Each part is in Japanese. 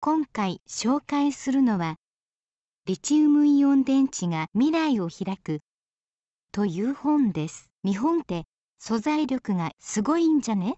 今回紹介するのはリチウムイオン電池が未来を開くという本です日本って素材力がすごいんじゃね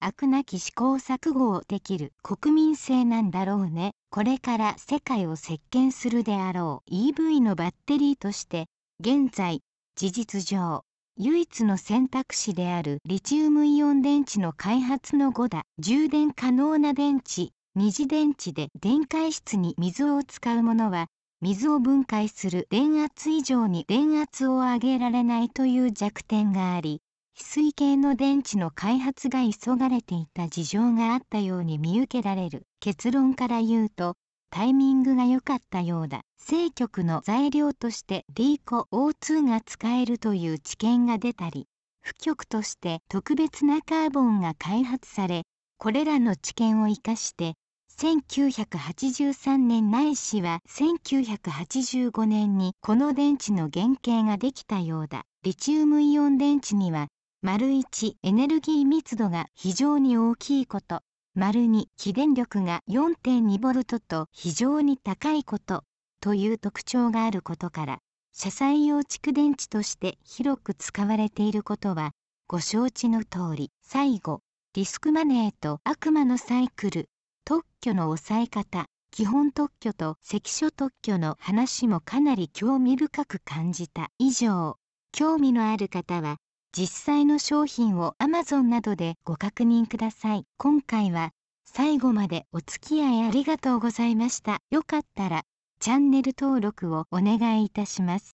悪なき試行錯誤をできる国民性なんだろうねこれから世界を席巻するであろう EV のバッテリーとして現在事実上唯一の選択肢であるリチウムイオン電池の開発の後だ充電可能な電池二次電池で電解質に水を使うものは水を分解する電圧以上に電圧を上げられないという弱点があり翡翠系の電池の開発が急がれていた事情があったように見受けられる結論から言うとタイミングが良かったようだ正極の材料としてリーコ O2 が使えるという知見が出たり負極として特別なカーボンが開発されこれらの知見を生かして1983年ないしは1985年にこの電池の原型ができたようだリチウムイオン電池には丸1エネルギー密度が非常に大きいこと丸2起電力が 4.2V と非常に高いことという特徴があることから車載用蓄電池として広く使われていることはご承知の通り最後リスクマネーと悪魔のサイクル特許の抑え方基本特許と関所特許の話もかなり興味深く感じた以上興味のある方は実際の商品を Amazon などでご確認ください今回は最後までお付き合いありがとうございましたよかったらチャンネル登録をお願いいたします